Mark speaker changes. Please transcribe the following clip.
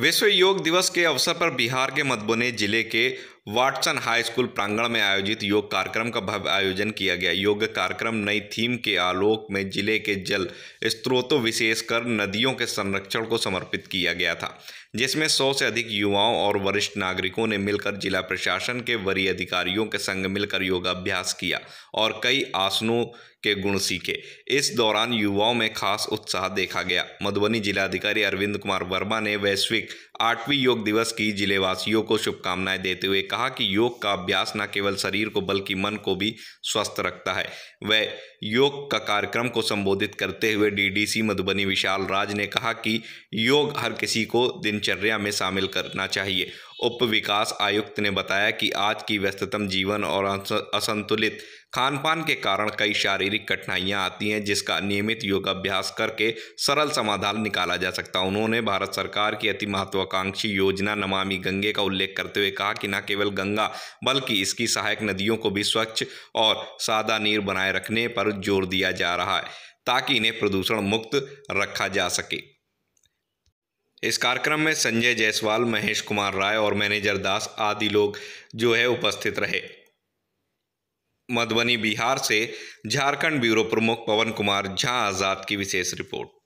Speaker 1: विश्व योग दिवस के अवसर पर बिहार के मधुबनी जिले के वाटसन हाई स्कूल प्रांगण में आयोजित योग कार्यक्रम का भव्य आयोजन किया गया योग कार्यक्रम नई थीम के आलोक में जिले के जल स्त्रोतों विशेषकर नदियों के संरक्षण को समर्पित किया गया था जिसमें सौ से अधिक युवाओं और वरिष्ठ नागरिकों ने मिलकर जिला प्रशासन के वरीय अधिकारियों के संग मिलकर योगाभ्यास किया और कई आसनों के गुण सीखे इस दौरान युवाओं में खास उत्साह देखा गया मधुबनी जिलाधिकारी अरविंद कुमार वर्मा ने वैश्विक आठवीं योग दिवस की जिलेवासियों को शुभकामनाएं देते हुए कहा कहा कि योग का अभ्यास न केवल शरीर को बल्कि मन को भी स्वस्थ रखता है वह योग का कार्यक्रम को संबोधित करते हुए डीडीसी मधुबनी विशाल राज ने कहा कि योग हर किसी को दिनचर्या में शामिल करना चाहिए उप विकास आयुक्त ने बताया कि आज की व्यस्ततम जीवन और असंतुलित खान पान के कारण कई शारीरिक कठिनाइयां आती हैं जिसका नियमित योगाभ्यास करके सरल समाधान निकाला जा सकता उन्होंने भारत सरकार की अति महत्वाकांक्षी योजना नमामि गंगे का उल्लेख करते हुए कहा कि न केवल गंगा बल्कि इसकी सहायक नदियों को भी स्वच्छ और सादा नीर बनाए रखने पर जोर दिया जा रहा है ताकि इन्हें प्रदूषण मुक्त रखा जा सके इस कार्यक्रम में संजय जायसवाल महेश कुमार राय और मैनेजर दास आदि लोग जो है उपस्थित रहे मधुबनी बिहार से झारखंड ब्यूरो प्रमुख पवन कुमार झा आज़ाद की विशेष रिपोर्ट